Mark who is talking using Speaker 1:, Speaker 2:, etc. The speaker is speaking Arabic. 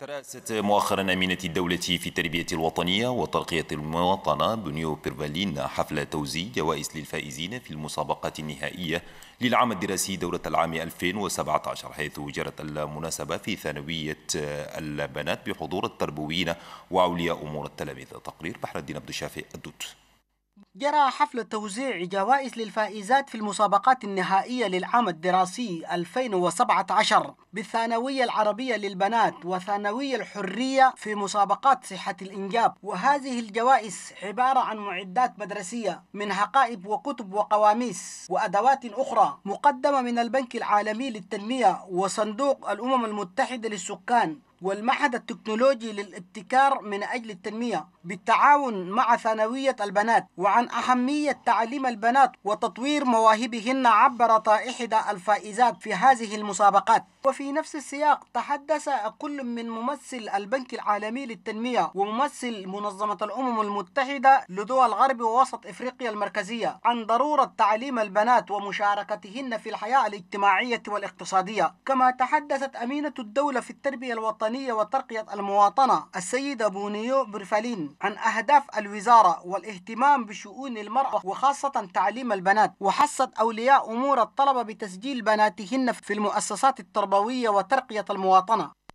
Speaker 1: ترأست مؤخرا أمينة الدولة في التربية الوطنية وترقية المواطنة بنيو بيرفالين حفل توزيع جوائز للفائزين في المسابقات النهائية للعام الدراسي دورة العام 2017 حيث جرت المناسبة في ثانوية البنات بحضور التربويين وأولياء أمور التلاميذ تقرير بحر الدين عبد الشافي الدوت
Speaker 2: جرى حفل توزيع جوائز للفائزات في المسابقات النهائية للعام الدراسي 2017 بالثانوية العربية للبنات وثانوية الحرية في مسابقات صحة الإنجاب وهذه الجوائز عبارة عن معدات مدرسية من حقائب وكتب وقواميس وأدوات أخرى مقدمة من البنك العالمي للتنمية وصندوق الأمم المتحدة للسكان والمعهد التكنولوجي للابتكار من أجل التنمية بالتعاون مع ثانوية البنات وعن أهمية تعليم البنات وتطوير مواهبهن عبر إحدى الفائزات في هذه المسابقات وفي نفس السياق تحدث كل من ممثل البنك العالمي للتنمية وممثل منظمة الأمم المتحدة لدول غرب ووسط إفريقيا المركزية عن ضرورة تعليم البنات ومشاركتهن في الحياة الاجتماعية والاقتصادية كما تحدثت أمينة الدولة في التربية الوطنية الوطنية وترقية المواطنة السيد بونيو نيو برفالين عن أهداف الوزارة والاهتمام بشؤون المرأة وخاصة تعليم البنات وحثت أولياء أمور الطلبة بتسجيل بناتهن في المؤسسات التربوية وترقية المواطنة